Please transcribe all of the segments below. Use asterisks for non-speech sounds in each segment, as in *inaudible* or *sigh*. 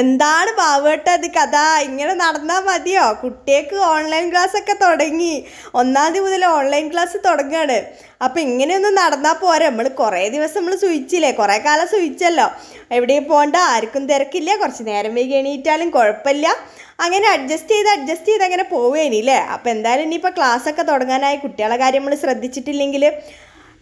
എന്താണ് പാവട്ടെ അത് കഥ ഇങ്ങനെ നടന്നാൽ മതിയോ കുട്ടികൾക്ക് ഓൺലൈൻ ക്ലാസ്സൊക്കെ തുടങ്ങി ഒന്നാം തീയതി മുതൽ ഓൺലൈൻ ക്ലാസ് തുടങ്ങുകയാണ് അപ്പോൾ ഇങ്ങനെയൊന്നും നടന്നാൽ പോരാ നമ്മൾ കുറേ ദിവസം നമ്മൾ സുയിച്ചില്ലേ കുറേ കാലം സുയിച്ചല്ലോ എവിടെയും പോകണ്ട ആർക്കും തിരക്കില്ല കുറച്ച് നേരം വൈകി എണീറ്റാലും കുഴപ്പമില്ല അങ്ങനെ അഡ്ജസ്റ്റ് ചെയ്ത് അഡ്ജസ്റ്റ് ചെയ്ത് അങ്ങനെ പോവുകയാണ് അല്ലേ അപ്പോൾ എന്തായാലും ഇനിയിപ്പോൾ ക്ലാസ്സൊക്കെ തുടങ്ങാനായി കുട്ടികളെ കാര്യം നമ്മൾ ശ്രദ്ധിച്ചിട്ടില്ലെങ്കിൽ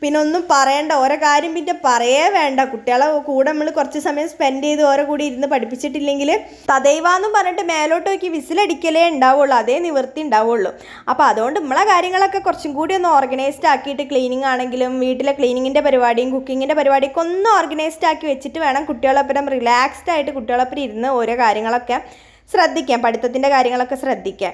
പിന്നെ ഒന്നും പറയണ്ട ഓരോ കാര്യം പിന്നെ പറയേ വേണ്ട കുട്ടികളെ കൂടെ നമ്മൾ കുറച്ച് സമയം സ്പെൻഡ് ചെയ്ത് ഓരോ കൂടി ഇരുന്ന് പഠിപ്പിച്ചിട്ടില്ലെങ്കിൽ തദൈവാന്നും പറഞ്ഞിട്ട് മേലോട്ട് നോക്കി വിസിലടിക്കലേ ഉണ്ടാവുള്ളൂ അതേ നിവൃത്തി ഉണ്ടാവുള്ളൂ അപ്പോൾ അതുകൊണ്ട് നമ്മളെ കാര്യങ്ങളൊക്കെ കുറച്ചും കൂടി ഒന്ന് ഓർഗനൈസ്ഡ് ആക്കിയിട്ട് ക്ലീനിങ് ആണെങ്കിലും വീട്ടിലെ ക്ലീനിങ്ങിൻ്റെ പരിപാടിയും കുക്കിങ്ങിൻ്റെ പരിപാടിയൊക്കെ ഒന്ന് ഓർഗനൈസ്ഡ് ആക്കി വെച്ചിട്ട് വേണം കുട്ടികളൊപ്പം റിലാക്സ്ഡ് ആയിട്ട് കുട്ടികളൊപ്പം ഇരുന്ന് ഓരോ കാര്യങ്ങളൊക്കെ ശ്രദ്ധിക്കാം പഠിത്തത്തിൻ്റെ കാര്യങ്ങളൊക്കെ ശ്രദ്ധിക്കാം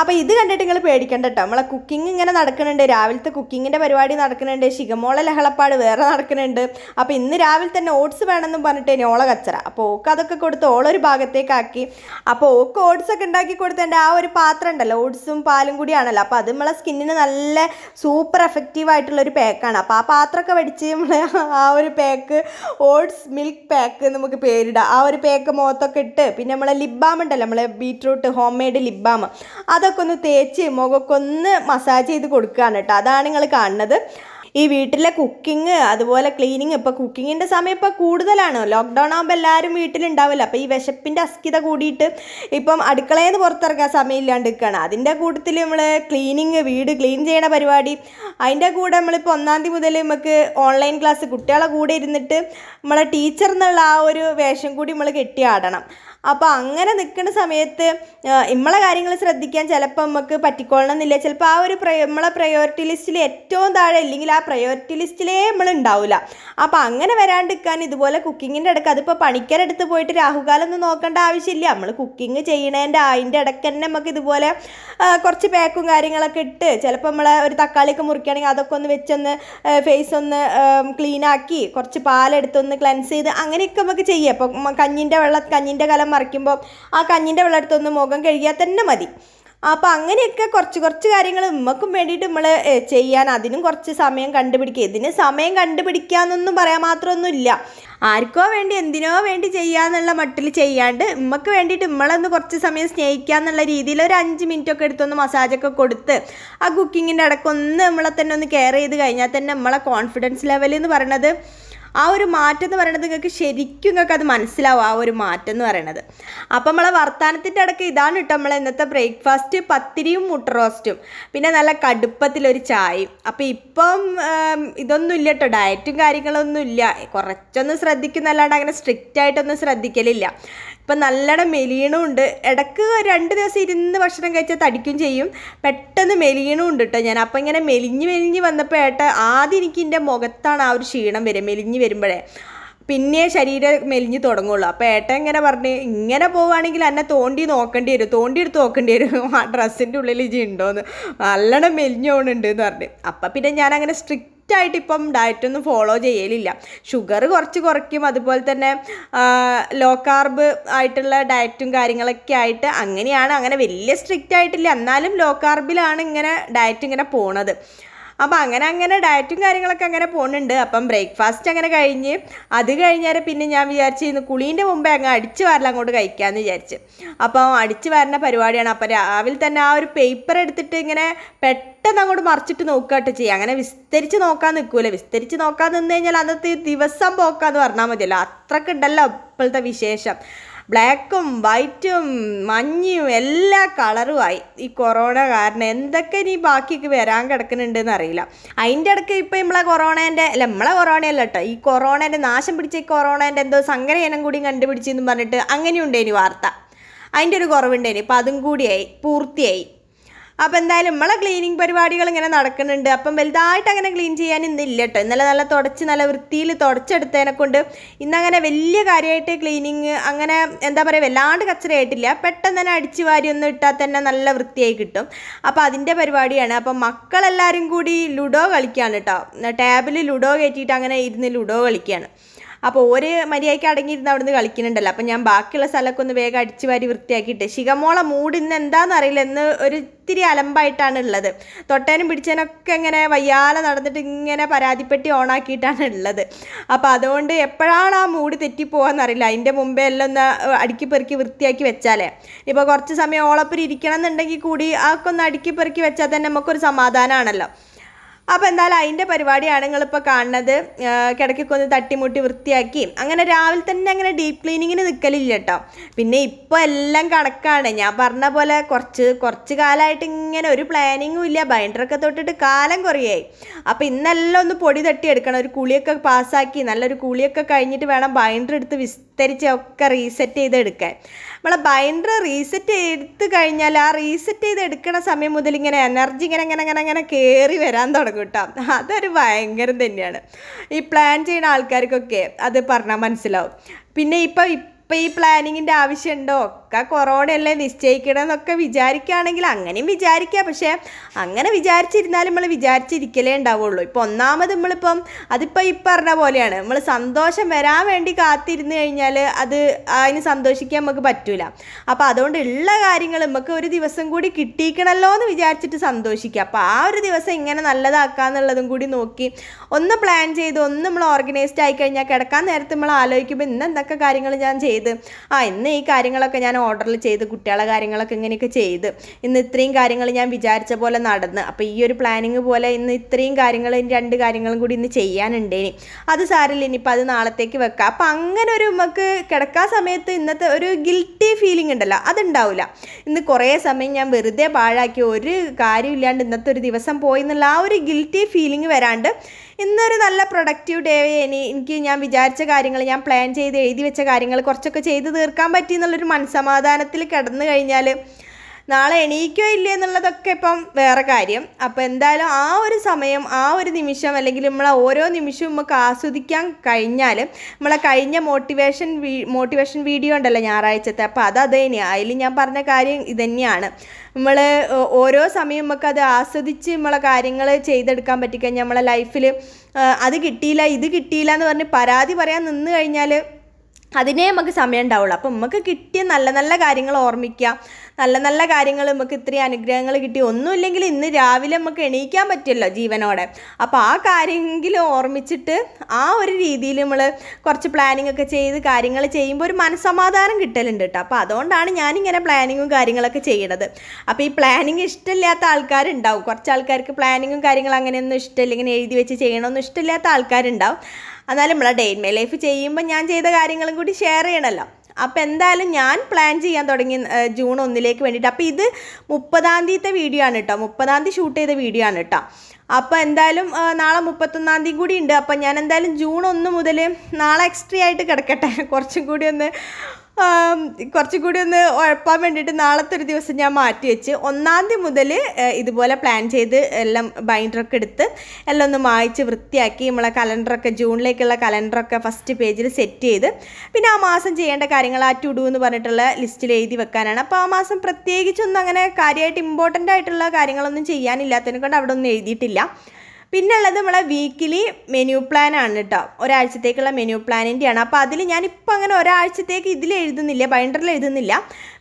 അപ്പോൾ ഇത് കണ്ടിട്ട് നിങ്ങൾ പേടിക്കേണ്ട കേട്ടോ നമ്മളെ കുക്കിംഗ് ഇങ്ങനെ നടക്കുന്നുണ്ട് രാവിലത്തെ കുക്കിങ്ങിൻ്റെ പരിപാടി നടക്കുന്നുണ്ട് ശിഗമോള ലഹളപ്പാട് വേറെ നടക്കുന്നുണ്ട് അപ്പോൾ ഇന്ന് രാവിലെ തന്നെ ഓട്സ് വേണമെന്നും പറഞ്ഞിട്ട് ഇനി ഓള കച്ചറ അപ്പോൾ ഓക്ക് അതൊക്കെ കൊടുത്ത് ഓളൊരു ഭാഗത്തേക്കാക്കി അപ്പോൾ ഓക്ക് ഓട്സ് ഒക്കെ ഉണ്ടാക്കി കൊടുത്തതിൻ്റെ ആ ഒരു പാത്രം ഉണ്ടല്ലോ ഓട്സും പാലും കൂടിയാണല്ലോ അപ്പോൾ അത് നമ്മളെ സ്കിന്നിന് നല്ല സൂപ്പർ എഫക്റ്റീവ് ആയിട്ടുള്ളൊരു പാക്കാണ് അപ്പോൾ ആ പാത്രമൊക്കെ വടിച്ച് നമ്മളെ ആ ഒരു പാക്ക് ഓട്സ് മിൽക്ക് പാക്ക് നമുക്ക് പേരിടാം ആ ഒരു പാക്ക് മുഖത്തൊക്കെ ഇട്ട് പിന്നെ നമ്മളെ ലിബാം ഉണ്ടല്ലോ നമ്മളെ ബീറ്റ്റൂട്ട് ഹോം മെയ്ഡ് ലിബാം അത് അതൊക്കെ ഒന്ന് തേച്ച് മുഖമൊക്കെ ഒന്ന് മസാജ് ചെയ്ത് കൊടുക്കുകയാണ് കേട്ടോ അതാണ് നിങ്ങൾ കാണുന്നത് ഈ വീട്ടിലെ കുക്കിംഗ് അതുപോലെ ക്ലീനിങ് ഇപ്പം കുക്കിങ്ങിൻ്റെ സമയം ഇപ്പം കൂടുതലാണ് ലോക്ക്ഡൗൺ ആകുമ്പോൾ എല്ലാവരും വീട്ടിലുണ്ടാവില്ല അപ്പോൾ ഈ വിശപ്പിൻ്റെ അസ്ഥിത കൂടിയിട്ട് ഇപ്പം അടുക്കളയിൽ നിന്ന് പുറത്തിറക്കാൻ സമയമില്ലാണ്ട് നിൽക്കുകയാണ് അതിൻ്റെ കൂട്ടത്തിൽ നമ്മൾ ക്ലീനിങ് വീട് ക്ലീൻ ചെയ്യണ പരിപാടി അതിൻ്റെ കൂടെ നമ്മളിപ്പോൾ ഒന്നാം തീയതി മുതൽ നമുക്ക് ഓൺലൈൻ ക്ലാസ് കുട്ടികളെ കൂടെ ഇരുന്നിട്ട് നമ്മളെ ടീച്ചർ എന്നുള്ള ആ ഒരു വേഷം കൂടി നമ്മൾ കെട്ടി ആടണം അപ്പോൾ അങ്ങനെ നിൽക്കുന്ന സമയത്ത് നമ്മളെ കാര്യങ്ങൾ ശ്രദ്ധിക്കാൻ ചിലപ്പോൾ നമുക്ക് പറ്റിക്കൊള്ളണം എന്നില്ല ചിലപ്പോൾ ആ ഒരു നമ്മളെ പ്രയോറിറ്റി ലിസ്റ്റിൽ ഏറ്റവും താഴെ അല്ലെങ്കിൽ ആ പ്രയോറിറ്റി ലിസ്റ്റിലേ നമ്മൾ ഉണ്ടാവില്ല അപ്പോൾ അങ്ങനെ വരാണ്ടിരിക്കാൻ ഇതുപോലെ കുക്കിങ്ങിൻ്റെ ഇടയ്ക്ക് അതിപ്പോൾ പണിക്കരടുത്ത് പോയിട്ട് രാഹുകാലം ഒന്നും നോക്കേണ്ട ആവശ്യമില്ല നമ്മൾ കുക്കിംഗ് ചെയ്യണേൻ്റെ അതിൻ്റെ ഇടയ്ക്ക് തന്നെ നമുക്ക് ഇതുപോലെ കുറച്ച് പാക്കും കാര്യങ്ങളൊക്കെ ഇട്ട് ചിലപ്പോൾ നമ്മൾ ഒരു തക്കാളിയൊക്കെ മുറിക്കുകയാണെങ്കിൽ അതൊക്കെ ഒന്ന് വെച്ചൊന്ന് ഫേസ് ഒന്ന് ക്ലീനാക്കി കുറച്ച് പാലെടുത്തൊന്ന് ക്ലൻസ് ചെയ്ത് അങ്ങനെയൊക്കെ നമുക്ക് ചെയ്യാം അപ്പോൾ കഞ്ഞിൻ്റെ വെള്ളം കഞ്ഞിൻ്റെ കലം മറിക്കുമ്പോൾ ആ കഞ്ഞിൻ്റെ വെള്ളമെടുത്തൊന്ന് മുഖം കഴുകിയാൽ തന്നെ മതി അപ്പോൾ അങ്ങനെയൊക്കെ കുറച്ച് കുറച്ച് കാര്യങ്ങൾ ഉമ്മക്കും വേണ്ടിയിട്ട് നമ്മൾ ചെയ്യാൻ അതിനും കുറച്ച് സമയം കണ്ടുപിടിക്കുക ഇതിന് സമയം എന്നൊന്നും പറയാൻ മാത്രമൊന്നുമില്ല ആർക്കോ വേണ്ടി എന്തിനോ വേണ്ടി ചെയ്യാന്നുള്ള മട്ടിൽ ചെയ്യാണ്ട് ഉമ്മക്ക് വേണ്ടിയിട്ട് ഉമ്മളൊന്ന് കുറച്ച് സമയം സ്നേഹിക്കുക എന്നുള്ള രീതിയിൽ ഒരു അഞ്ച് മിനിറ്റ് ഒക്കെ എടുത്തൊന്ന് മസാജൊക്കെ കൊടുത്ത് ആ കുക്കിങ്ങിൻ്റെ ഇടയ്ക്കൊന്ന് നമ്മളെ തന്നെ ഒന്ന് കെയർ ചെയ്ത് കഴിഞ്ഞാൽ തന്നെ നമ്മളെ കോൺഫിഡൻസ് ലെവൽ എന്ന് പറയുന്നത് ആ ഒരു മാറ്റം എന്ന് പറയുന്നത് നിങ്ങൾക്ക് ശരിക്കും നിങ്ങൾക്ക് അത് മനസ്സിലാവും ആ ഒരു മാറ്റം എന്ന് പറയുന്നത് അപ്പം നമ്മളെ വർത്താനത്തിൻ്റെ ഇടയ്ക്ക് ഇതാണ് കേട്ടോ നമ്മളെ ഇന്നത്തെ ബ്രേക്ക്ഫാസ്റ്റ് പത്തിരിയും മുട്ട റോസ്റ്റും പിന്നെ നല്ല കടുപ്പത്തിലൊരു ചായയും അപ്പോൾ ഇപ്പം ഇതൊന്നും ഇല്ല കേട്ടോ ഡയറ്റും കാര്യങ്ങളൊന്നും ഇല്ല കുറച്ചൊന്ന് ശ്രദ്ധിക്കുന്നല്ലാണ്ട് അങ്ങനെ സ്ട്രിക്റ്റ് ആയിട്ടൊന്നും ശ്രദ്ധിക്കലില്ല ഇപ്പം നല്ലോണം ഉണ്ട് ഇടയ്ക്ക് രണ്ട് ദിവസം ഇരുന്ന് ഭക്ഷണം കഴിച്ചാൽ തടിക്കും ചെയ്യും പെട്ടെന്ന് ഉണ്ട് കേട്ടോ ഞാൻ അപ്പം ഇങ്ങനെ മെലിഞ്ഞ് മെലിഞ്ഞ് വന്നപ്പോൾ ഏട്ട ആദ്യം എനിക്ക് എൻ്റെ മുഖത്താണ് ആ ഒരു ക്ഷീണം വരിക മെലിഞ്ഞ് വരുമ്പോഴേ പിന്നെ ശരീരം മെലിഞ്ഞ് തുടങ്ങുള്ളൂ അപ്പോൾ ഏട്ടൻ ഇങ്ങനെ പറഞ്ഞ് ഇങ്ങനെ പോവുകയാണെങ്കിൽ എന്നെ തോണ്ടി നോക്കേണ്ടി വരും തോണ്ടി എടുത്ത് നോക്കേണ്ടി വരും ആ ഡ്രസ്സിൻ്റെ ഉള്ളിൽ ഇജി ഉണ്ടോയെന്ന് നല്ലോണം മെലിഞ്ഞോണുണ്ട് എന്ന് പറഞ്ഞ് അപ്പം പിന്നെ ഞാൻ അങ്ങനെ സ്ട്രിക്റ്റ് ായിട്ട് ഇപ്പം ഡയറ്റൊന്നും ഫോളോ ചെയ്യലില്ല ഷുഗർ കുറച്ച് കുറയ്ക്കും അതുപോലെ തന്നെ ലോ കാർബ് ആയിട്ടുള്ള ഡയറ്റും കാര്യങ്ങളൊക്കെ ആയിട്ട് അങ്ങനെയാണ് അങ്ങനെ വലിയ സ്ട്രിക്റ്റ് ആയിട്ടില്ല എന്നാലും ലോ കാർബിലാണ് ഇങ്ങനെ ഡയറ്റ് ഇങ്ങനെ പോണത് അപ്പോൾ അങ്ങനെ അങ്ങനെ ഡയറ്റും കാര്യങ്ങളൊക്കെ അങ്ങനെ പോകുന്നുണ്ട് അപ്പം ബ്രേക്ക്ഫാസ്റ്റ് അങ്ങനെ കഴിഞ്ഞ് അത് കഴിഞ്ഞാൽ പിന്നെ ഞാൻ വിചാരിച്ച് ഇന്ന് കുളീൻ്റെ മുമ്പേ അങ്ങ് അടിച്ച് വരല അങ്ങോട്ട് കഴിക്കാമെന്ന് വിചാരിച്ച് അപ്പം അടിച്ച് വരണ പരിപാടിയാണ് അപ്പം രാവിലെ തന്നെ ആ ഒരു പേപ്പർ എടുത്തിട്ട് ഇങ്ങനെ പെട്ടെന്ന് അങ്ങോട്ട് മറിച്ചിട്ട് നോക്കുക കേട്ടോ ചെയ്യുക അങ്ങനെ വിസ്തരിച്ച് നോക്കാൻ നിൽക്കൂല വിസ്തരിച്ച് നോക്കാൻ നിന്ന് കഴിഞ്ഞാൽ അന്നത്തെ ദിവസം പോക്കാന്ന് പറഞ്ഞാൽ മതിയല്ലോ അത്രക്കുണ്ടല്ലോ ഇപ്പോഴത്തെ വിശേഷം ബ്ലാക്കും വൈറ്റും മഞ്ഞയും എല്ലാ കളറുമായി ഈ കൊറോണ കാരണം എന്തൊക്കെ ഇനി ബാക്കിക്ക് വരാൻ കിടക്കുന്നുണ്ടെന്ന് അറിയില്ല അതിൻ്റെ ഇടയ്ക്ക് ഇപ്പം നമ്മളെ കൊറോണേൻ്റെ അല്ല നമ്മളെ കൊറോണയല്ല കേട്ടോ ഈ കൊറോണേൻ്റെ നാശം പിടിച്ച ഈ കൊറോണേൻ്റെ എന്തോ സങ്കരയനം കൂടി കണ്ടുപിടിച്ചെന്ന് പറഞ്ഞിട്ട് അങ്ങനെയുണ്ട് വാർത്ത അതിൻ്റെ ഒരു കുറവുണ്ടേനി ഇപ്പം അതും കൂടിയായി പൂർത്തിയായി അപ്പോൾ എന്തായാലും നമ്മളെ ക്ലീനിങ് പരിപാടികൾ ഇങ്ങനെ നടക്കുന്നുണ്ട് അപ്പം വലുതായിട്ട് അങ്ങനെ ക്ലീൻ ചെയ്യാൻ ഇന്നില്ല കേട്ടോ ഇന്നലെ നല്ല തുടച്ച് നല്ല വൃത്തിയിൽ തുടച്ചെടുത്തതിനെ കൊണ്ട് ഇന്നങ്ങനെ വലിയ കാര്യമായിട്ട് ക്ലീനിങ് അങ്ങനെ എന്താ പറയുക വല്ലാണ്ട് കച്ചറയായിട്ടില്ല പെട്ടെന്ന് തന്നെ അടിച്ച് വാരി ഒന്ന് ഇട്ടാൽ തന്നെ നല്ല വൃത്തിയായി കിട്ടും അപ്പോൾ അതിൻ്റെ പരിപാടിയാണ് അപ്പം മക്കളെല്ലാവരും കൂടി ലുഡോ കളിക്കുകയാണ് കേട്ടോ ടാബിൽ ലുഡോ കയറ്റിയിട്ട് അങ്ങനെ ഇരുന്ന് ലുഡോ കളിക്കുകയാണ് അപ്പോൾ ഒരു മര്യാദയ്ക്ക് അടങ്ങിയിരുന്ന് അവിടുന്ന് കളിക്കുന്നുണ്ടല്ലോ അപ്പം ഞാൻ ബാക്കിയുള്ള സ്ഥലമൊക്കെ ഒന്ന് വേഗം അടിച്ചു വാരി വൃത്തിയാക്കിയിട്ട് ശിഖമോള മൂഡ് ഇന്ന് എന്താണെന്ന് അറിയില്ല എന്ന് ഒരു ഇത്തിരി അലമ്പായിട്ടാണ് ഉള്ളത് തൊട്ടേനും പിടിച്ചേനൊക്കെ ഇങ്ങനെ വയ്യാതെ നടന്നിട്ട് ഇങ്ങനെ പരാതിപ്പെട്ടി ഓണാക്കിയിട്ടാണ് ഉള്ളത് അപ്പോൾ അതുകൊണ്ട് എപ്പോഴാണ് ആ മൂഡ് തെറ്റിപ്പോകാന്നറിയില്ല അതിൻ്റെ മുമ്പേ എല്ലാം ഒന്ന് അടുക്കി പെറുക്കി വൃത്തിയാക്കി വെച്ചാലേ ഇപ്പോൾ കുറച്ച് സമയം ഓളപ്പുരി ഇരിക്കണം എന്നുണ്ടെങ്കിൽ കൂടി അതൊക്കെ ഒന്ന് അടുക്കി പെറുക്കി വെച്ചാൽ തന്നെ നമുക്കൊരു സമാധാനമാണല്ലോ അപ്പോൾ എന്തായാലും അതിൻ്റെ പരിപാടിയാണ് നിങ്ങളിപ്പോൾ കാണുന്നത് കിടക്കൊക്കെ തട്ടിമുട്ടി വൃത്തിയാക്കി അങ്ങനെ രാവിലെ തന്നെ അങ്ങനെ ഡീപ്പ് ക്ലീനിങ്ങിന് നിൽക്കലില്ല കേട്ടോ പിന്നെ ഇപ്പോൾ എല്ലാം കണക്കാണ് ഞാൻ പറഞ്ഞ പോലെ കുറച്ച് കുറച്ച് കാലമായിട്ട് ഇങ്ങനെ ഒരു പ്ലാനിങ്ങും ഇല്ല ബൈൻഡറൊക്കെ തൊട്ടിട്ട് കാലം കുറയായി അപ്പോൾ ഇന്നെല്ലാം ഒന്ന് പൊടി തട്ടിയെടുക്കണം ഒരു കുളിയൊക്കെ പാസ്സാക്കി നല്ലൊരു കുളിയൊക്കെ കഴിഞ്ഞിട്ട് വേണം ബൈൻഡർ എടുത്ത് വിസ് തിരിച്ച് ഒക്കെ റീസെറ്റ് ചെയ്തെടുക്കാൻ നമ്മളെ ബൈൻഡർ റീസെറ്റ് ചെയ്ത് കഴിഞ്ഞാൽ ആ റീസെറ്റ് ചെയ്ത് എടുക്കുന്ന സമയം മുതൽ ഇങ്ങനെ എനർജി ഇങ്ങനെ ഇങ്ങനെ ഇങ്ങനെ ഇങ്ങനെ കയറി വരാൻ തുടങ്ങും കേട്ടോ അതൊരു ഭയങ്കരം തന്നെയാണ് ഈ പ്ലാൻ ചെയ്യുന്ന ആൾക്കാർക്കൊക്കെ അത് പറഞ്ഞാൽ മനസ്സിലാവും പിന്നെ ഇപ്പം ഇപ്പം ഈ പ്ലാനിങ്ങിൻ്റെ ആവശ്യമുണ്ടോ ഒക്കെ കൊറോണയല്ലേ നിശ്ചയിക്കണമെന്നൊക്കെ വിചാരിക്കുകയാണെങ്കിൽ അങ്ങനെയും വിചാരിക്കുക പക്ഷേ അങ്ങനെ വിചാരിച്ചിരുന്നാലും നമ്മൾ വിചാരിച്ചിരിക്കലേ ഉണ്ടാവുള്ളൂ ഇപ്പോൾ ഒന്നാമത് നമ്മളിപ്പം അതിപ്പോൾ ഈ പറഞ്ഞ പോലെയാണ് നമ്മൾ സന്തോഷം വരാൻ വേണ്ടി കാത്തിരുന്നു കഴിഞ്ഞാൽ അത് അതിന് സന്തോഷിക്കാൻ നമുക്ക് പറ്റൂല അപ്പോൾ അതുകൊണ്ട് ഉള്ള കാര്യങ്ങൾ നമുക്ക് ഒരു ദിവസം കൂടി കിട്ടിയിക്കണല്ലോ എന്ന് വിചാരിച്ചിട്ട് സന്തോഷിക്കുക അപ്പോൾ ആ ഒരു ദിവസം ഇങ്ങനെ നല്ലതാക്കാന്നുള്ളതും കൂടി നോക്കി ഒന്ന് പ്ലാൻ ചെയ്ത് ഒന്ന് നമ്മൾ ഓർഗനൈസ്ഡ് ആയി കഴിഞ്ഞാൽ കിടക്കാൻ നേരത്ത് നമ്മൾ ആലോചിക്കുമ്പോൾ ഇന്ന് എന്തൊക്കെ കാര്യങ്ങൾ ഞാൻ ചെയ്ത് ആ ഇന്ന് ഈ കാര്യങ്ങളൊക്കെ ഞാൻ ഓർഡറിൽ ചെയ്ത് കുട്ടികളെ കാര്യങ്ങളൊക്കെ ഇങ്ങനെയൊക്കെ ചെയ്ത് ഇന്ന് ഇത്രയും കാര്യങ്ങൾ ഞാൻ വിചാരിച്ച പോലെ നടന്ന് അപ്പോൾ ഈ ഒരു പ്ലാനിങ് പോലെ ഇന്ന് ഇത്രയും കാര്യങ്ങൾ രണ്ട് കാര്യങ്ങളും കൂടി ഇന്ന് ഇനി അത് സാരില്ല ഇനിയിപ്പോൾ അത് നാളത്തേക്ക് വെക്കാം അപ്പോൾ അങ്ങനെ ഒരു നമുക്ക് കിടക്കാൻ സമയത്ത് ഇന്നത്തെ ഒരു ഗിൽറ്റി ഫീലിംഗ് ഉണ്ടല്ലോ അതുണ്ടാവില്ല ഇന്ന് കുറേ സമയം ഞാൻ വെറുതെ പാഴാക്കി ഒരു കാര്യമില്ലാണ്ട് ഇന്നത്തെ ഒരു ദിവസം പോയി എന്നുള്ള ആ ഒരു ഗിൽറ്റി ഫീലിംഗ് വരാണ്ട് ഇന്നൊരു നല്ല പ്രൊഡക്റ്റീവ് ഡേ ഇനി എനിക്ക് ഞാൻ വിചാരിച്ച കാര്യങ്ങൾ ഞാൻ പ്ലാൻ ചെയ്ത് എഴുതി വെച്ച കാര്യങ്ങൾ കുറച്ചൊക്കെ ചെയ്ത് തീർക്കാൻ പറ്റി എന്നുള്ളൊരു മനസമാധാനത്തിൽ കിടന്നു കഴിഞ്ഞാൽ നാളെ എണീക്കോ ഇല്ല എന്നുള്ളതൊക്കെ ഇപ്പം വേറെ കാര്യം അപ്പോൾ എന്തായാലും ആ ഒരു സമയം ആ ഒരു നിമിഷം അല്ലെങ്കിൽ നമ്മളെ ഓരോ നിമിഷവും നമുക്ക് ആസ്വദിക്കാൻ കഴിഞ്ഞാൽ നമ്മളെ കഴിഞ്ഞ മോട്ടിവേഷൻ മോട്ടിവേഷൻ വീഡിയോ ഉണ്ടല്ലോ ഞായറാഴ്ചത്തെ അപ്പോൾ അത് അത് തന്നെയാണ് അതിൽ ഞാൻ പറഞ്ഞ കാര്യം ഇതന്നെയാണ് നമ്മൾ ഓരോ സമയം നമുക്കത് ആസ്വദിച്ച് നമ്മളെ കാര്യങ്ങൾ ചെയ്തെടുക്കാൻ പറ്റിക്കഴിഞ്ഞാൽ നമ്മളെ ലൈഫിൽ അത് കിട്ടിയില്ല ഇത് കിട്ടിയില്ല എന്ന് പറഞ്ഞ് പരാതി പറയാൻ നിന്ന് കഴിഞ്ഞാൽ അതിനെ നമുക്ക് സമയം ഉണ്ടാവുള്ളൂ അപ്പം നമുക്ക് കിട്ടിയ നല്ല നല്ല കാര്യങ്ങൾ ഓർമ്മിക്കുക നല്ല നല്ല കാര്യങ്ങൾ നമുക്ക് ഇത്രയും അനുഗ്രഹങ്ങൾ കിട്ടി ഒന്നുമില്ലെങ്കിൽ ഇന്ന് രാവിലെ നമുക്ക് എണീക്കാൻ പറ്റുമല്ലോ ജീവനോടെ അപ്പോൾ ആ കാര്യമെങ്കിലും ഓർമ്മിച്ചിട്ട് ആ ഒരു രീതിയിൽ നമ്മൾ കുറച്ച് പ്ലാനിങ് ഒക്കെ ചെയ്ത് കാര്യങ്ങൾ ചെയ്യുമ്പോൾ ഒരു മനസ്സമാധാനം കിട്ടലുണ്ട് കേട്ടോ അപ്പോൾ അതുകൊണ്ടാണ് ഞാനിങ്ങനെ പ്ലാനിങ്ങും കാര്യങ്ങളൊക്കെ ചെയ്യണത് അപ്പോൾ ഈ പ്ലാനിങ് ഇഷ്ടമില്ലാത്ത ആൾക്കാരുണ്ടാവും കുറച്ച് ആൾക്കാർക്ക് പ്ലാനിങ്ങും കാര്യങ്ങളും അങ്ങനെയൊന്നും ഇഷ്ടമില്ല ഇങ്ങനെ എഴുതി വെച്ച് ചെയ്യണമെന്നും ഇഷ്ടമില്ലാത്ത ആൾക്കാരുണ്ടാവും എന്നാലും നമ്മളെ ഡെയിൻ മൈ ലൈഫ് ചെയ്യുമ്പോൾ ഞാൻ ചെയ്ത കാര്യങ്ങളും കൂടി ഷെയർ ചെയ്യണമല്ലോ അപ്പോൾ എന്തായാലും ഞാൻ പ്ലാൻ ചെയ്യാൻ തുടങ്ങി ജൂൺ ഒന്നിലേക്ക് വേണ്ടിയിട്ട് അപ്പോൾ ഇത് മുപ്പതാം തീയതിത്തെ വീഡിയോ ആണ് കേട്ടോ മുപ്പതാം തീയതി ഷൂട്ട് ചെയ്ത വീഡിയോ ആണ് കേട്ടോ അപ്പോൾ എന്തായാലും നാളെ മുപ്പത്തൊന്നാം തീയതി കൂടി ഉണ്ട് അപ്പോൾ ഞാൻ എന്തായാലും ജൂൺ ഒന്ന് മുതൽ നാളെ എക്സ്ട്രീ ആയിട്ട് കിടക്കട്ടെ കുറച്ചും കൂടി ഒന്ന് കുറച്ചും കൂടി ഒന്ന് ഉഴപ്പാൻ വേണ്ടിയിട്ട് നാളത്തെ ഒരു ദിവസം ഞാൻ മാറ്റി വെച്ച് ഒന്നാം തീയതി മുതൽ ഇതുപോലെ പ്ലാൻ ചെയ്ത് എല്ലാം ബൈൻഡറൊക്കെ എടുത്ത് എല്ലാം ഒന്ന് മായ്ച്ച് വൃത്തിയാക്കി നമ്മളെ കലണ്ടറൊക്കെ ജൂണിലേക്കുള്ള കലണ്ടറൊക്കെ ഫസ്റ്റ് പേജിൽ സെറ്റ് ചെയ്ത് പിന്നെ ആ മാസം ചെയ്യേണ്ട കാര്യങ്ങൾ ആ ടു ഡു എന്ന് പറഞ്ഞിട്ടുള്ള ലിസ്റ്റിൽ എഴുതി വെക്കാനാണ് അപ്പോൾ ആ മാസം പ്രത്യേകിച്ചൊന്നും അങ്ങനെ കാര്യമായിട്ട് ഇമ്പോർട്ടൻ്റ് ആയിട്ടുള്ള കാര്യങ്ങളൊന്നും ചെയ്യാനില്ലാത്തതിനെ കൊണ്ട് അവിടെ ഒന്നും എഴുതിയിട്ടില്ല പിന്നുള്ളത് നമ്മളെ വീക്കിലി മെനു പ്ലാൻ ആണ് കേട്ടോ ഒരാഴ്ചത്തേക്കുള്ള മെനു പ്ലാനിൻ്റെയാണ് അപ്പോൾ അതിൽ ഞാനിപ്പോൾ അങ്ങനെ ഒരാഴ്ചത്തേക്ക് ഇതിൽ എഴുതുന്നില്ല ബൈൻഡറിൽ എഴുതുന്നില്ല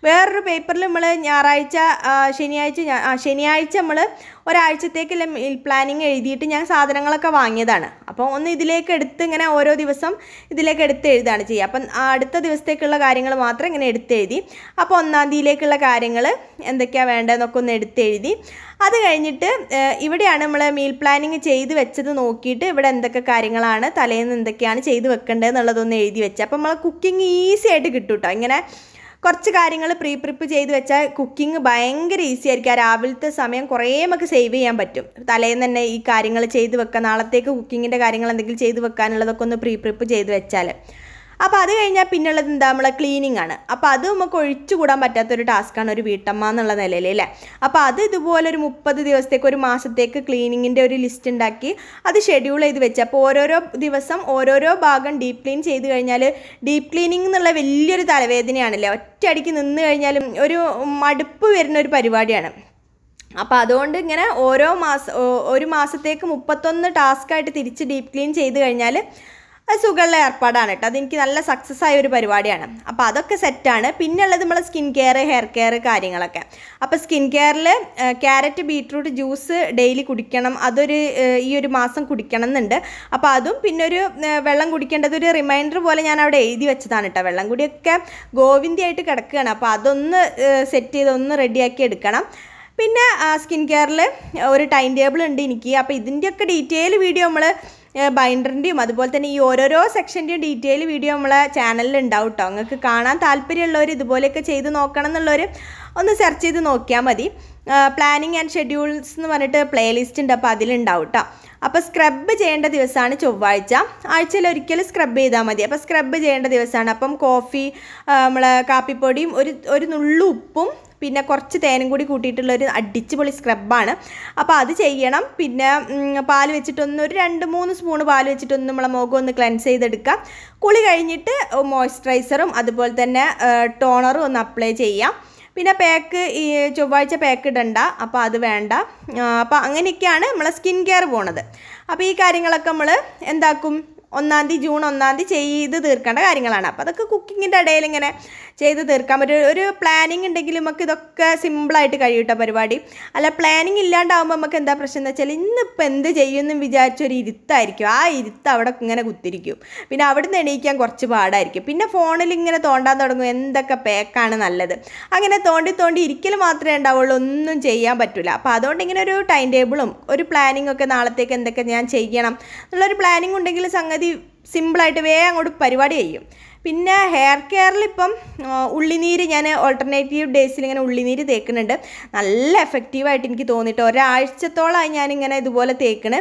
വേറൊരു പേപ്പറിൽ നമ്മൾ ഞായറാഴ്ച ശനിയാഴ്ച ശനിയാഴ്ച നമ്മൾ ഒരാഴ്ചത്തേക്കുള്ള മീൽ പ്ലാനിങ് എഴുതിയിട്ട് ഞാൻ സാധനങ്ങളൊക്കെ വാങ്ങിയതാണ് അപ്പോൾ ഒന്ന് ഇതിലേക്ക് എടുത്ത് ഇങ്ങനെ ഓരോ ദിവസം ഇതിലേക്ക് എടുത്ത് എഴുതാണ് ചെയ്യുക അപ്പം അടുത്ത ദിവസത്തേക്കുള്ള കാര്യങ്ങൾ മാത്രം ഇങ്ങനെ എടുത്തെഴുതി അപ്പോൾ ഒന്നാം തീയതിയിലേക്കുള്ള കാര്യങ്ങൾ എന്തൊക്കെയാണ് വേണ്ടതെന്നൊക്കെ ഒന്ന് എടുത്തെഴുതി അത് കഴിഞ്ഞിട്ട് ഇവിടെയാണ് നമ്മൾ മീൽ പ്ലാനിങ് ചെയ്ത് വെച്ചത് നോക്കിയിട്ട് ഇവിടെ എന്തൊക്കെ കാര്യങ്ങളാണ് തലേന്ന് എന്തൊക്കെയാണ് ചെയ്ത് വെക്കേണ്ടത് എന്നുള്ളതൊന്ന് എഴുതി വെച്ചത് അപ്പം നമ്മൾ കുക്കിംഗ് ഈസി ആയിട്ട് കിട്ടും കേട്ടോ ഇങ്ങനെ കുറച്ച് കാര്യങ്ങൾ പ്രീ പ്രിപ്പ് ചെയ്ത് വെച്ചാൽ കുക്കിംഗ് ഭയങ്കര ഈസി ആയിരിക്കും ആ രാവിലത്തെ സമയം കുറേ നമുക്ക് സേവ് ചെയ്യാൻ പറ്റും തലേന്ന് തന്നെ ഈ കാര്യങ്ങൾ ചെയ്ത് വെക്കാം നാളത്തേക്ക് കുക്കിങ്ങിൻ്റെ കാര്യങ്ങൾ എന്തെങ്കിലും ചെയ്ത് വെക്കാനുള്ളതൊക്കെ ഒന്ന് പ്രീ പ്രിപ്പ് ചെയ്ത് വെച്ചാൽ അപ്പോൾ അത് കഴിഞ്ഞാൽ പിന്നുള്ളത് എന്താ നമ്മളെ ക്ലീനിങ് ആണ് അപ്പോൾ അത് നമുക്ക് ഒഴിച്ചുകൂടാൻ പറ്റാത്തൊരു ടാസ്ക്കാണ് ഒരു വീട്ടമ്മ എന്നുള്ള നിലയിൽ അല്ലേ അപ്പോൾ അത് ഇതുപോലെ ഒരു മുപ്പത് ദിവസത്തേക്ക് ഒരു മാസത്തേക്ക് ക്ലീനിങ്ങിൻ്റെ ഒരു ലിസ്റ്റ് ഉണ്ടാക്കി അത് ഷെഡ്യൂൾ ചെയ്ത് വെച്ച് അപ്പോൾ ഓരോരോ ദിവസം ഓരോരോ ഭാഗം ഡീപ്പ് ക്ലീൻ ചെയ്ത് കഴിഞ്ഞാൽ ഡീപ്പ് ക്ലീനിങ് എന്നുള്ള വലിയൊരു തലവേദനയാണല്ലേ ഒറ്റയടിക്ക് നിന്ന് കഴിഞ്ഞാലും ഒരു മടുപ്പ് വരുന്ന ഒരു പരിപാടിയാണ് അപ്പോൾ അതുകൊണ്ട് ഇങ്ങനെ ഓരോ മാസം ഒരു മാസത്തേക്ക് മുപ്പത്തൊന്ന് ടാസ്ക്കായിട്ട് തിരിച്ച് ഡീപ്പ് ക്ലീൻ ചെയ്ത് കഴിഞ്ഞാൽ അത് സുഖമുള്ള ഏർപ്പാടാണ് കേട്ടോ അതെനിക്ക് നല്ല സക്സസ് ആയ ഒരു പരിപാടിയാണ് അപ്പോൾ അതൊക്കെ സെറ്റാണ് പിന്നുള്ളത് നമ്മളെ സ്കിൻ കെയർ ഹെയർ കെയർ കാര്യങ്ങളൊക്കെ അപ്പോൾ സ്കിൻ കെയറിൽ ക്യാരറ്റ് ബീട്രൂട്ട് ജ്യൂസ് ഡെയിലി കുടിക്കണം അതൊരു ഈ ഒരു മാസം കുടിക്കണം എന്നുണ്ട് അപ്പോൾ അതും പിന്നെ ഒരു വെള്ളം കുടിക്കേണ്ടത് ഒരു റിമൈൻഡർ പോലെ ഞാൻ അവിടെ എഴുതി വെച്ചതാണ് കേട്ടോ വെള്ളം കൂടിയൊക്കെ ഗോവിന്ദിയായിട്ട് കിടക്കുകയാണ് അപ്പോൾ അതൊന്ന് സെറ്റ് ചെയ്ത് ഒന്ന് റെഡിയാക്കി എടുക്കണം പിന്നെ സ്കിൻ കെയറിൽ ഒരു ടൈം ടേബിൾ ഉണ്ട് എനിക്ക് അപ്പോൾ ഇതിൻ്റെയൊക്കെ ഡീറ്റെയിൽ വീഡിയോ നമ്മൾ ബൈൻഡറിൻ്റെയും അതുപോലെ തന്നെ ഈ ഓരോരോ സെക്ഷൻ്റെയും ഡീറ്റെയിൽ വീഡിയോ നമ്മളെ ചാനലിൽ ഉണ്ടാവും കേട്ടോ നിങ്ങൾക്ക് കാണാൻ താല്പര്യമുള്ളവർ ഇതുപോലെയൊക്കെ ചെയ്ത് നോക്കണം എന്നുള്ളവർ ഒന്ന് സെർച്ച് ചെയ്ത് നോക്കിയാൽ മതി പ്ലാനിങ് ആൻഡ് ഷെഡ്യൂൾസ് എന്ന് പറഞ്ഞിട്ട് പ്ലേലിസ്റ്റ് ഉണ്ട് അപ്പോൾ അതിലുണ്ടാവും കേട്ടോ അപ്പോൾ സ്ക്രബ് ചെയ്യേണ്ട ദിവസമാണ് ചൊവ്വാഴ്ച ആഴ്ചയിൽ ഒരിക്കലും സ്ക്രബ് ചെയ്താൽ മതി അപ്പോൾ സ്ക്രബ് ചെയ്യേണ്ട ദിവസമാണ് അപ്പം കോഫി നമ്മളെ കാപ്പിപ്പൊടിയും ഒരു ഒരു നുള്ളു ഉപ്പും പിന്നെ കുറച്ച് തേനും കൂടി കൂട്ടിയിട്ടുള്ള ഒരു അടിച്ചുപൊളി സ്ക്രബാണ് അപ്പോൾ അത് ചെയ്യണം പിന്നെ പാൽ വെച്ചിട്ടൊന്ന് ഒരു രണ്ട് മൂന്ന് സ്പൂൺ പാൽ വെച്ചിട്ടൊന്ന് നമ്മളെ മുഖം ഒന്ന് ക്ലെൻസ് ചെയ്തെടുക്കുക കുളി കഴിഞ്ഞിട്ട് മോയ്സ്ചറൈസറും അതുപോലെ തന്നെ ടോണറും ഒന്ന് അപ്ലൈ ചെയ്യാം പിന്നെ പാക്ക് ഈ ചൊവ്വാഴ്ച പാക്ക് ഇടണ്ട അപ്പോൾ അത് വേണ്ട അപ്പോൾ അങ്ങനെയൊക്കെയാണ് നമ്മളെ സ്കിൻ കെയർ പോണത് അപ്പോൾ ഈ കാര്യങ്ങളൊക്കെ നമ്മൾ എന്താക്കും ഒന്നാം തീയതി ജൂൺ ഒന്നാം തീയതി ചെയ്ത് തീർക്കേണ്ട കാര്യങ്ങളാണ് അപ്പോൾ അതൊക്കെ കുക്കിങ്ങിൻ്റെ ഇടയിൽ ഇങ്ങനെ ചെയ്ത് തീർക്കാൻ പറ്റും ഒരു പ്ലാനിങ് ഉണ്ടെങ്കിലും നമുക്ക് ഇതൊക്കെ സിമ്പിളായിട്ട് കഴിയൂട്ടോ പരിപാടി അല്ല പ്ലാനിങ് ഇല്ലാണ്ടാവുമ്പോൾ നമുക്ക് എന്താ പ്രശ്നം എന്ന് വെച്ചാൽ ഇന്നിപ്പോൾ എന്ത് ചെയ്യുമെന്നും വിചാരിച്ചൊരു ഇരുത്തായിരിക്കും ആ ഇരുത്ത് അവിടെ ഇങ്ങനെ കുത്തിരിക്കും പിന്നെ നിന്ന് എണീക്കാൻ കുറച്ച് പാടായിരിക്കും പിന്നെ ഫോണിൽ ഇങ്ങനെ തോണ്ടാൻ തുടങ്ങും എന്തൊക്കെ പേക്കാണ് നല്ലത് അങ്ങനെ തോണ്ടി തോണ്ടി ഇരിക്കൽ മാത്രമേ ഉണ്ടാവുള്ളൂ ഒന്നും ചെയ്യാൻ പറ്റില്ല അപ്പോൾ അതുകൊണ്ട് ഇങ്ങനെ ഒരു ടൈം ടേബിളും ഒരു പ്ലാനിങ്ങൊക്കെ ഒക്കെ നാളത്തേക്ക് എന്തൊക്കെ ഞാൻ ചെയ്യണം എന്നുള്ളൊരു പ്ലാനിങ് ഉണ്ടെങ്കിൽ സംഗതി ഇത് സിമ്പിളായിട്ട് വേഗം അങ്ങോട്ട് പരിപാടി ചെയ്യും പിന്നെ ഹെയർ കെയറിൽ ഇപ്പം ഉള്ളിനീര് ഞാൻ ഓൾട്ടർനേറ്റീവ് ഡേയ്സിൽ ഇങ്ങനെ ഉള്ളിനീര് തേക്കുന്നുണ്ട് നല്ല എഫക്റ്റീവായിട്ട് എനിക്ക് തോന്നിയിട്ട് ഒരാഴ്ചത്തോളമായി ഞാനിങ്ങനെ ഇതുപോലെ തേക്കണേ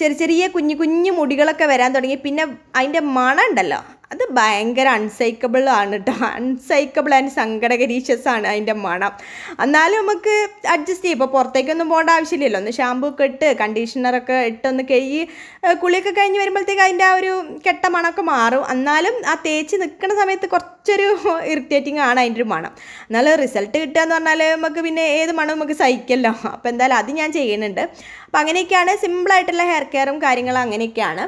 ചെറിയ ചെറിയ കുഞ്ഞു കുഞ്ഞു മുടികളൊക്കെ വരാൻ തുടങ്ങി പിന്നെ അതിൻ്റെ മണം ഉണ്ടല്ലോ അത് ഭയങ്കര അൺസൈക്കബിൾ ആണ് കേട്ടോ അൺസൈക്കബിൾ ആൻഡ് ആണ് അതിൻ്റെ മണം എന്നാലും നമുക്ക് അഡ്ജസ്റ്റ് ചെയ്യും ഇപ്പോൾ പുറത്തേക്കൊന്നും പോകേണ്ട ആവശ്യമില്ലല്ലോ ഒന്ന് ഷാമ്പൂ ഒക്കെ ഇട്ട് കണ്ടീഷണറൊക്കെ ഇട്ടൊന്ന് കഴുകി കുളിയൊക്കെ കഴിഞ്ഞ് വരുമ്പോഴത്തേക്ക് അതിൻ്റെ ആ ഒരു കെട്ട മണമൊക്കെ മാറും എന്നാലും ആ തേച്ച് നിൽക്കുന്ന സമയത്ത് കുറച്ചൊരു ഇറിറ്റേറ്റിംഗ് ആണ് അതിൻ്റെ ഒരു മണം എന്നാലും റിസൾട്ട് കിട്ടുക എന്ന് പറഞ്ഞാൽ നമുക്ക് പിന്നെ ഏത് മണം നമുക്ക് സഹിക്കല്ലോ അപ്പോൾ എന്തായാലും അത് ഞാൻ ചെയ്യുന്നുണ്ട് അപ്പോൾ അങ്ങനെയൊക്കെയാണ് സിമ്പിളായിട്ടുള്ള ഹെയർ കെയറും കാര്യങ്ങളും അങ്ങനെയൊക്കെയാണ്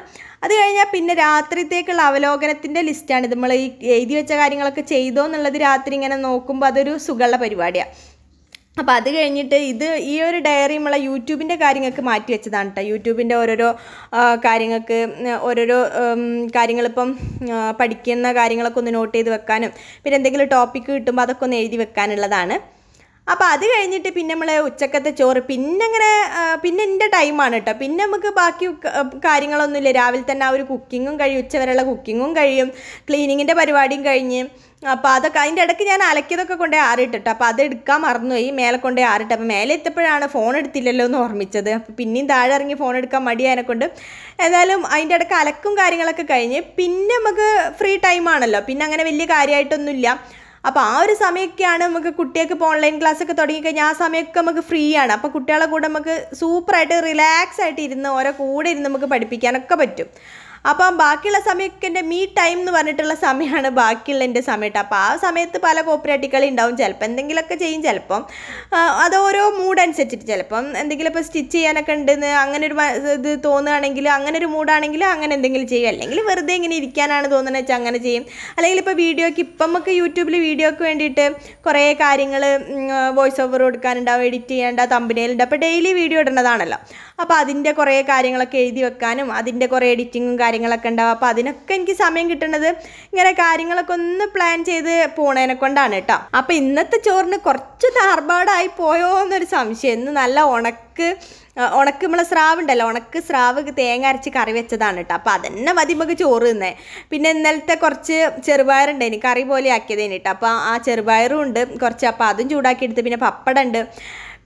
അത് കഴിഞ്ഞാൽ പിന്നെ രാത്രിത്തേക്കുള്ള അവലോകനത്തിൻ്റെ ലിസ്റ്റാണ് നമ്മൾ ഈ എഴുതി വെച്ച കാര്യങ്ങളൊക്കെ ചെയ്തോ എന്നുള്ളത് രാത്രി ഇങ്ങനെ നോക്കുമ്പോൾ അതൊരു സുഖമുള്ള പരിപാടിയാണ് അപ്പോൾ അത് കഴിഞ്ഞിട്ട് ഇത് ഈ ഒരു ഡയറി നമ്മളെ യൂട്യൂബിൻ്റെ കാര്യങ്ങൾക്ക് മാറ്റി വെച്ചതാണ് കേട്ടോ യൂട്യൂബിൻ്റെ ഓരോരോ കാര്യങ്ങൾക്ക് ഓരോരോ കാര്യങ്ങളിപ്പം പഠിക്കുന്ന കാര്യങ്ങളൊക്കെ ഒന്ന് നോട്ട് ചെയ്ത് വെക്കാനും പിന്നെ എന്തെങ്കിലും ടോപ്പിക്ക് കിട്ടുമ്പോൾ അതൊക്കെ ഒന്ന് എഴുതി വെക്കാനുള്ളതാണ് അപ്പോൾ അത് കഴിഞ്ഞിട്ട് പിന്നെ നമ്മൾ ഉച്ചക്കത്തെ ചോറ് പിന്നെ അങ്ങനെ പിന്നെ എൻ്റെ ടൈമാണ് കേട്ടോ പിന്നെ നമുക്ക് ബാക്കി കാര്യങ്ങളൊന്നുമില്ല രാവിലെ തന്നെ ആ ഒരു കുക്കിങ്ങും കഴിയും ഉച്ചവരെയുള്ള കുക്കിങ്ങും കഴിയും ക്ലീനിങ്ങിൻ്റെ പരിപാടിയും കഴിഞ്ഞ് അപ്പോൾ അതൊക്കെ അതിൻ്റെ ഇടയ്ക്ക് ഞാൻ അലക്കിയതൊക്കെ കൊണ്ടേ ആറിട്ടിട്ട് അപ്പോൾ അത് എടുക്കാൻ മറന്നുപോയി മേലെ കൊണ്ടേ ആറിട്ട് അപ്പോൾ മേലെ എത്തിയപ്പോഴാണ് ഫോൺ എടുത്തില്ലല്ലോ എന്ന് ഓർമ്മിച്ചത് അപ്പോൾ പിന്നെയും താഴെ ഇറങ്ങി ഫോൺ എടുക്കാൻ മടിയായതിനെ കൊണ്ട് എന്തായാലും അതിൻ്റെ ഇടയ്ക്ക് അലക്കും കാര്യങ്ങളൊക്കെ കഴിഞ്ഞ് പിന്നെ നമുക്ക് ഫ്രീ ടൈമാണല്ലോ പിന്നെ അങ്ങനെ വലിയ കാര്യമായിട്ടൊന്നുമില്ല അപ്പോൾ ആ ഒരു സമയമൊക്കെയാണ് നമുക്ക് കുട്ടികൾക്ക് ഇപ്പോൾ ഓൺലൈൻ ക്ലാസ്സൊക്കെ തുടങ്ങിക്കഴിഞ്ഞാൽ ആ സമയമൊക്കെ നമുക്ക് ഫ്രീ ആണ് അപ്പോൾ കുട്ടികളെ കൂടെ നമുക്ക് സൂപ്പറായിട്ട് റിലാക്സ് ആയിട്ട് ഇരുന്ന് ഓരോ കൂടെ ഇരുന്ന് നമുക്ക് പഠിപ്പിക്കാനൊക്കെ പറ്റും അപ്പം ബാക്കിയുള്ള സമയമൊക്കെ എൻ്റെ മീ ടൈം എന്ന് പറഞ്ഞിട്ടുള്ള സമയമാണ് ബാക്കിയുള്ള എൻ്റെ സമയത്ത് അപ്പോൾ ആ സമയത്ത് പല പോപ്പുലാറ്റിക്കളി ഉണ്ടാവും ചിലപ്പോൾ എന്തെങ്കിലുമൊക്കെ ചെയ്യും ചിലപ്പം അത് ഓരോ മൂഡ് അനുസരിച്ചിട്ട് ചിലപ്പം എന്തെങ്കിലും ഇപ്പോൾ സ്റ്റിച്ച് ചെയ്യാനൊക്കെ ഉണ്ടെന്ന് അങ്ങനെ ഒരു ഇത് തോന്നുകയാണെങ്കിൽ അങ്ങനെ ഒരു മൂഡാണെങ്കിൽ അങ്ങനെ എന്തെങ്കിലും ചെയ്യും അല്ലെങ്കിൽ വെറുതെ ഇങ്ങനെ ഇരിക്കാനാണ് തോന്നുന്നത് വെച്ചാൽ അങ്ങനെ ചെയ്യും അല്ലെങ്കിൽ ഇപ്പോൾ വീഡിയോയ്ക്ക് ഇപ്പം നമുക്ക് യൂട്യൂബിൽ വീഡിയോയ്ക്ക് വേണ്ടിയിട്ട് കുറേ കാര്യങ്ങൾ വോയിസ് ഓവർ കൊടുക്കാനുണ്ടാവും എഡിറ്റ് ചെയ്യാനുണ്ടാവും തമ്പനയിലുണ്ട് അപ്പോൾ ഡെയിലി വീഡിയോ ഇടേണ്ടതാണല്ലോ അപ്പോൾ അതിൻ്റെ കുറേ കാര്യങ്ങളൊക്കെ എഴുതി വെക്കാനും അതിൻ്റെ കുറേ എഡിറ്റിങ്ങും കാര്യങ്ങളൊക്കെ ഉണ്ടാവും അപ്പോൾ അതിനൊക്കെ എനിക്ക് സമയം കിട്ടുന്നത് ഇങ്ങനെ കാര്യങ്ങളൊക്കെ ഒന്ന് പ്ലാൻ ചെയ്ത് പോണേനെ കൊണ്ടാണ് കേട്ടോ അപ്പോൾ ഇന്നത്തെ ചോറിന് കുറച്ച് താർപാടായി പോയോ എന്നൊരു സംശയം ഇന്ന് നല്ല ഉണക്ക് ഉണക്ക് നമ്മളെ സ്രാവ് ഉണ്ടല്ലോ ഉണക്ക് സ്രാവ് തേങ്ങ അരച്ച് കറി വെച്ചതാണ് കേട്ടോ അപ്പോൾ അതന്നെ മതി നമുക്ക് ചോറ് തിന്നേ പിന്നെ ഇന്നലത്തെ കുറച്ച് ചെറുപയറുണ്ടായിന് കറി പോലെ ആക്കിയതേന് അപ്പോൾ ആ ചെറുപയറും ഉണ്ട് കുറച്ച് അപ്പോൾ അതും ചൂടാക്കി പിന്നെ പപ്പടം ഉണ്ട്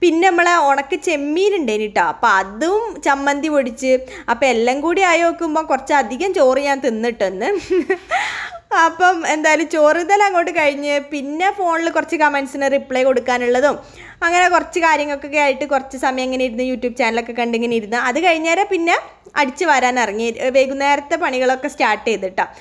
പിന്നെ നമ്മളെ ഉണക്ക ചെമ്മീനുണ്ടേനി കേട്ടോ അപ്പം അതും ചമ്മന്തി പൊടിച്ച് അപ്പം എല്ലാം കൂടി ആയി നോക്കുമ്പോൾ കുറച്ച് അധികം ചോറ് ഞാൻ തിന്നിട്ടെന്ന് അപ്പം എന്തായാലും ചോറുതൽ അങ്ങോട്ട് കഴിഞ്ഞ് പിന്നെ ഫോണിൽ കുറച്ച് കമൻസിന് റിപ്ലൈ കൊടുക്കാനുള്ളതും അങ്ങനെ കുറച്ച് കാര്യങ്ങൾക്കൊക്കെ ആയിട്ട് കുറച്ച് സമയം ഇങ്ങനെ ഇരുന്ന് യൂട്യൂബ് ചാനലൊക്കെ കണ്ടിങ്ങനെ ഇരുന്ന് അത് കഴിഞ്ഞേരെ പിന്നെ അടിച്ച് വരാൻ ഇറങ്ങി വൈകുന്നേരത്തെ പണികളൊക്കെ സ്റ്റാർട്ട് ചെയ്തിട്ടാണ്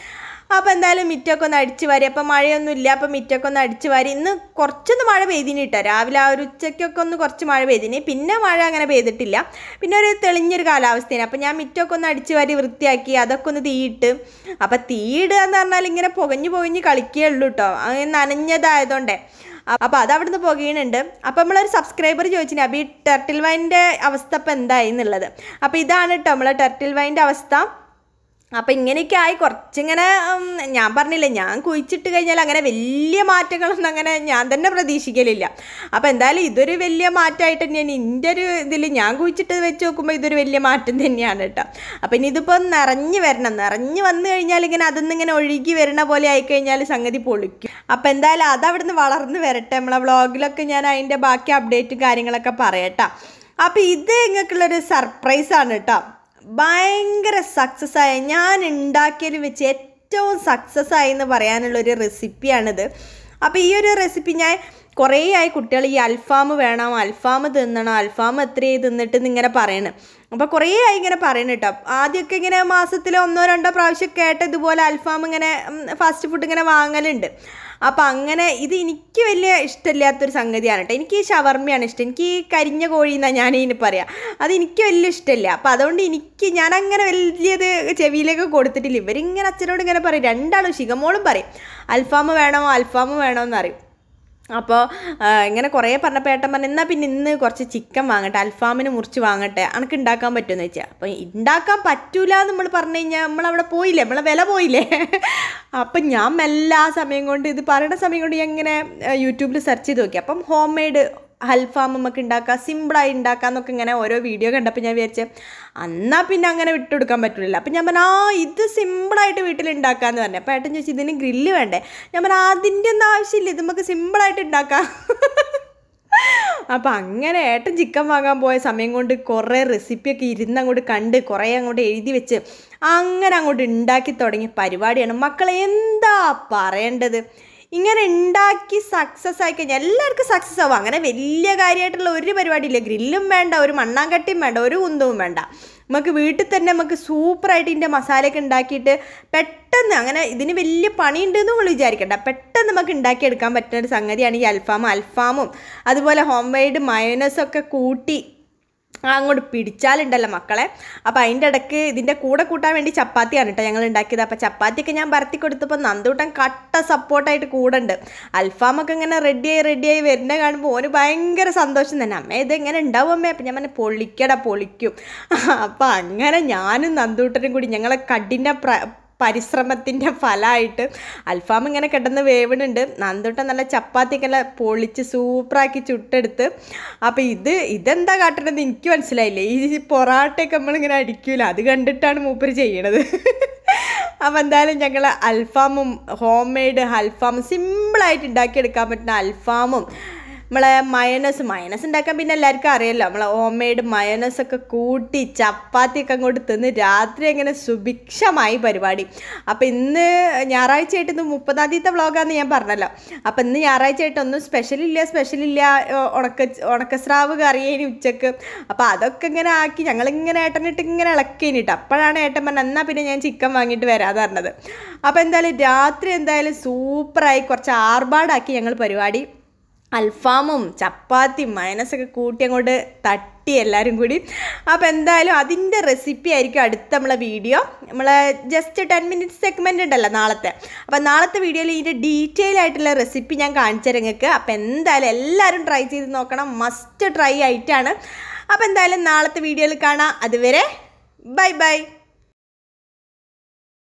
അപ്പോൾ എന്തായാലും മിറ്റൊക്കെ ഒന്ന് അടിച്ച് വരി അപ്പോൾ മഴയൊന്നും ഇല്ല അപ്പോൾ മിറ്റൊക്കെ ഒന്ന് അടിച്ച് വരി ഇന്ന് കുറച്ചൊന്ന് മഴ പെയ്തിന് കേട്ടോ രാവിലെ ആ ഒരു ഉച്ചയ്ക്കൊക്കെ ഒന്ന് കുറച്ച് മഴ പെയ്തിന് പിന്നെ മഴ അങ്ങനെ പെയ്തിട്ടില്ല പിന്നെ ഒരു തെളിഞ്ഞൊരു കാലാവസ്ഥയാണ് അപ്പോൾ ഞാൻ മിറ്റൊക്കെ ഒന്ന് അടിച്ച് വരി വൃത്തിയാക്കി അതൊക്കെ ഒന്ന് തീയിട്ട് അപ്പോൾ തീയിടുക എന്ന് പറഞ്ഞാൽ ഇങ്ങനെ പുകഞ്ഞ് പുകഞ്ഞ് കളിക്കുകയേ ഉള്ളൂ കേട്ടോ അങ്ങനെ നനഞ്ഞതായതുകൊണ്ടേ അപ്പോൾ അത് അവിടുന്ന് പുകയുന്നുണ്ട് അപ്പോൾ നമ്മളൊരു സബ്സ്ക്രൈബർ ചോദിച്ചിന് അപ്പം ഈ ടെർട്ടിൽ വൈൻ്റെ അവസ്ഥ അപ്പം എന്തായി എന്നുള്ളത് അപ്പോൾ ഇതാണ് കേട്ടോ നമ്മളെ ടെർട്ടിൽ വൈൻ്റെ അവസ്ഥ അപ്പം ഇങ്ങനെയൊക്കെ ആയി കുറച്ചിങ്ങനെ ഞാൻ പറഞ്ഞില്ല ഞാൻ കുഴിച്ചിട്ട് കഴിഞ്ഞാൽ അങ്ങനെ വലിയ മാറ്റങ്ങളൊന്നും അങ്ങനെ ഞാൻ തന്നെ പ്രതീക്ഷിക്കലില്ല അപ്പോൾ എന്തായാലും ഇതൊരു വലിയ മാറ്റമായിട്ട് തന്നെയാണ് എൻ്റെ ഒരു ഇതിൽ ഞാൻ കുഴിച്ചിട്ട് വെച്ച് നോക്കുമ്പോൾ ഇതൊരു വലിയ മാറ്റം തന്നെയാണ് കേട്ടോ അപ്പം ഇനി ഇതിപ്പോൾ നിറഞ്ഞു വരണം നിറഞ്ഞു വന്നു കഴിഞ്ഞാൽ ഇങ്ങനെ ഇങ്ങനെ ഒഴുകി വരണ പോലെ ആയിക്കഴിഞ്ഞാൽ സംഗതി പൊളിക്കും അപ്പം എന്തായാലും അതവിടുന്ന് വളർന്നു വരട്ടെ നമ്മളെ വ്ളോഗിലൊക്കെ ഞാൻ അതിൻ്റെ ബാക്കി അപ്ഡേറ്റും കാര്യങ്ങളൊക്കെ പറയട്ടോ അപ്പോൾ ഇത് നിങ്ങൾക്കുള്ളൊരു സർപ്രൈസാണ് കേട്ടോ ഭയങ്കര സക്സസ് ആയ ഞാൻ ഉണ്ടാക്കിയതിൽ വെച്ച് ഏറ്റവും സക്സസ് ആയി എന്ന് പറയാനുള്ളൊരു റെസിപ്പിയാണിത് അപ്പോൾ ഈ ഒരു റെസിപ്പി ഞാൻ കുറേ ആയി കുട്ടികൾ ഈ അൽഫാം വേണം അൽഫാം തിന്നണം അൽഫാം എത്രയായി തിന്നിട്ട് ഇങ്ങനെ പറയണം അപ്പോൾ കുറേ ആയി ഇങ്ങനെ പറയണം കേട്ടോ ആദ്യമൊക്കെ ഇങ്ങനെ മാസത്തിൽ ഒന്നോ രണ്ടോ പ്രാവശ്യം കേട്ട ഇതുപോലെ അൽഫാം ഇങ്ങനെ ഫാസ്റ്റ് ഫുഡ് ഇങ്ങനെ വാങ്ങലുണ്ട് അപ്പോൾ അങ്ങനെ ഇത് എനിക്ക് വലിയ ഇഷ്ടമില്ലാത്തൊരു സംഗതിയാണ് കേട്ടോ എനിക്ക് ഈ ഷവർമ്മയാണ് ഇഷ്ടം എനിക്ക് ഈ കരിഞ്ഞ കോഴി എന്നാണ് ഞാൻ പറയാം അത് എനിക്ക് വലിയ ഇഷ്ടമില്ല അപ്പോൾ അതുകൊണ്ട് എനിക്ക് ഞാൻ അങ്ങനെ വലിയത് ചെവിയിലേക്ക് കൊടുത്തിട്ടില്ല ഇവരിങ്ങനെ അച്ഛനോട് ഇങ്ങനെ പറയും രണ്ടാളും ശിഖമോളും പറയും അൽഫാമ് വേണോ അൽഫാമ് വേണോ എന്നറിയും അപ്പോൾ ഇങ്ങനെ കുറേ പറഞ്ഞപ്പോൾ ഏട്ടൻ പറഞ്ഞു എന്നാൽ പിന്നെ ഇന്ന് കുറച്ച് ചിക്കൻ വാങ്ങട്ടെ അൽഫാമിന് മുറിച്ച് വാങ്ങട്ടെ അനക്ക് ഉണ്ടാക്കാൻ പറ്റുമെന്ന് വെച്ചാൽ അപ്പോൾ ഉണ്ടാക്കാൻ പറ്റൂല എന്ന് നമ്മൾ പറഞ്ഞു കഴിഞ്ഞാൽ നമ്മളവിടെ പോയില്ലേ നമ്മളെ വില പോയില്ലേ *laughs* അപ്പം ഞാൻ എല്ലാ സമയം കൊണ്ട് ഇത് പറയുന്ന സമയം കൊണ്ട് ഞാൻ ഇങ്ങനെ യൂട്യൂബിൽ സെർച്ച് ചെയ്ത് നോക്കി അപ്പം ഹോം മെയ്ഡ് അൽഫാം നമുക്ക് ഉണ്ടാക്കാം സിമ്പിളായി ഉണ്ടാക്കാം എന്നൊക്കെ ഇങ്ങനെ ഓരോ വീഡിയോ കണ്ടപ്പോൾ ഞാൻ വിചാരിച്ചു എന്നാൽ പിന്നെ അങ്ങനെ വിട്ടുകൊടുക്കാൻ പറ്റില്ല അപ്പം ഞാൻ പറഞ്ഞു ആ ഇത് സിമ്പിളായിട്ട് വീട്ടിൽ ഉണ്ടാക്കാമെന്ന് പറഞ്ഞു അപ്പം ഏട്ടൻ ചോദിച്ചു ഇതിന് ഗ്രില്ല് വേണ്ടേ ഞാൻ പറഞ്ഞു അതിൻ്റെ ഒന്നും ആവശ്യമില്ല ഇത് നമുക്ക് സിമ്പിളായിട്ട് ഉണ്ടാക്കാം അപ്പോൾ അങ്ങനെ ഏട്ടൻ ചിക്കൻ വാങ്ങാൻ പോയ സമയം കൊണ്ട് കുറേ റെസിപ്പിയൊക്കെ ഇരുന്ന് അങ്ങോട്ട് കണ്ട് കുറേ അങ്ങോട്ട് എഴുതി വെച്ച് അങ്ങനെ അങ്ങോട്ട് ഉണ്ടാക്കി തുടങ്ങിയ പരിപാടിയാണ് മക്കളെ എന്താ പറയേണ്ടത് ഇങ്ങനെ ഉണ്ടാക്കി സക്സസ് ആയിക്കഴിഞ്ഞാൽ എല്ലാവർക്കും സക്സസ് ആവും അങ്ങനെ വലിയ കാര്യമായിട്ടുള്ള ഒരു പരിപാടിയില്ല ഗ്രില്ലും വേണ്ട ഒരു മണ്ണാങ്കട്ടിയും വേണ്ട ഒരു കുന്തവും വേണ്ട നമുക്ക് വീട്ടിൽ തന്നെ നമുക്ക് സൂപ്പറായിട്ട് ഇതിൻ്റെ മസാലയൊക്കെ ഉണ്ടാക്കിയിട്ട് പെട്ടെന്ന് അങ്ങനെ ഇതിന് വലിയ പണിയുണ്ടെന്ന് നമ്മൾ വിചാരിക്കണ്ട പെട്ടെന്ന് നമുക്ക് ഉണ്ടാക്കിയെടുക്കാൻ പറ്റുന്ന ഒരു സംഗതിയാണ് ഈ അൽഫാമും അൽഫാമും അതുപോലെ ഹോം മെയ്ഡ് മയോനസൊക്കെ കൂട്ടി അങ്ങോട്ട് പിടിച്ചാലുണ്ടല്ലോ മക്കളെ അപ്പം അതിൻ്റെ ഇടയ്ക്ക് ഇതിൻ്റെ കൂടെ കൂട്ടാൻ വേണ്ടി ചപ്പാത്തിയാണ് കേട്ടോ ഞങ്ങൾ ഉണ്ടാക്കിയത് അപ്പം ചപ്പാത്തിയൊക്കെ ഞാൻ പരത്തി കൊടുത്തപ്പോൾ നന്ദൂട്ടൻ കട്ട സപ്പോർട്ടായിട്ട് കൂടുണ്ട് അൽഫാമൊക്കെ ഇങ്ങനെ റെഡിയായി റെഡിയായി വരുന്ന കാണുമ്പോൾ ഓന് ഭയങ്കര സന്തോഷം തന്നെ അമ്മേ എങ്ങനെ ഉണ്ടാവും അമ്മേ അപ്പം ഞാൻ പറഞ്ഞു പൊളിക്കട പൊളിക്കും *laughs* അപ്പം അങ്ങനെ ഞാനും നന്ദൂട്ടനും കൂടി ഞങ്ങളെ കടിൻ്റെ പരിശ്രമത്തിൻ്റെ ഫലമായിട്ട് അൽഫാം ഇങ്ങനെ കിടന്ന് വേവണുണ്ട് നന്ദുട്ട നല്ല ചപ്പാത്തിക്കല്ല പൊളിച്ച് സൂപ്പറാക്കി ചുട്ടെടുത്ത് അപ്പോൾ ഇത് ഇതെന്താ കാട്ടണമെന്ന് എനിക്ക് മനസ്സിലായില്ല ഈ പൊറാട്ടയൊക്കെ നമ്മളിങ്ങനെ അടിക്കില്ല അത് കണ്ടിട്ടാണ് മൂപ്പർ ചെയ്യണത് അപ്പോൾ എന്തായാലും ഞങ്ങൾ അൽഫാമും ഹോം മെയ്ഡ് അൽഫാമും സിമ്പിളായിട്ട് ഉണ്ടാക്കിയെടുക്കാൻ പറ്റുന്ന അൽഫാമും നമ്മളെ മയനസ് മയനസ് ഉണ്ടാക്കാൻ പിന്നെ എല്ലാവർക്കും അറിയാമല്ലോ നമ്മളെ ഹോം മെയ്ഡ് മയനസൊക്കെ കൂട്ടി ഒക്കെ അങ്ങോട്ട് തിന്ന് രാത്രി അങ്ങനെ സുഭിക്ഷമായി പരിപാടി അപ്പം ഇന്ന് ഞായറാഴ്ച ആയിട്ട് ഇന്ന് മുപ്പതാം തീയതി വ്ളോഗാന്ന് ഞാൻ പറഞ്ഞല്ലോ അപ്പം ഇന്ന് ഞായറാഴ്ച ആയിട്ട് ഒന്നും സ്പെഷ്യലില്ല സ്പെഷ്യലില്ല ഉണക്ക ഉണക്കസ്രാവ് കറിയേനി ഉച്ചക്ക് അപ്പം അതൊക്കെ ഇങ്ങനെ ആക്കി ഞങ്ങളിങ്ങനെ ഏട്ടനിട്ട് ഇങ്ങനെ ഇളക്കേനിട്ട് അപ്പോഴാണ് ഏട്ടൻ പറഞ്ഞത് എന്നാൽ പിന്നെ ഞാൻ ചിക്കൻ വാങ്ങിയിട്ട് വരാതെ പറഞ്ഞത് അപ്പോൾ എന്തായാലും രാത്രി എന്തായാലും സൂപ്പറായി കുറച്ച് ആർഭാടാക്കി ഞങ്ങൾ പരിപാടി അൽഫാമും ചപ്പാത്തി മയനസൊക്കെ കൂട്ടി അങ്ങോട്ട് തട്ടി എല്ലാവരും കൂടി അപ്പോൾ എന്തായാലും അതിൻ്റെ റെസിപ്പി ആയിരിക്കും അടുത്ത നമ്മളെ വീഡിയോ നമ്മൾ ജസ്റ്റ് ടെൻ മിനിറ്റ്സ് സെഗ്മെൻ്റ് ഉണ്ടല്ലോ നാളത്തെ അപ്പോൾ നാളത്തെ വീഡിയോയിൽ ഇതിൻ്റെ ഡീറ്റെയിൽ ആയിട്ടുള്ള റെസിപ്പി ഞാൻ കാണിച്ചു തരാം നിങ്ങൾക്ക് അപ്പോൾ എന്തായാലും എല്ലാവരും ട്രൈ ചെയ്ത് നോക്കണം മസ്റ്റ് ട്രൈ ആയിട്ടാണ് അപ്പോൾ എന്തായാലും നാളത്തെ വീഡിയോയിൽ കാണാം അതുവരെ ബൈ ബൈ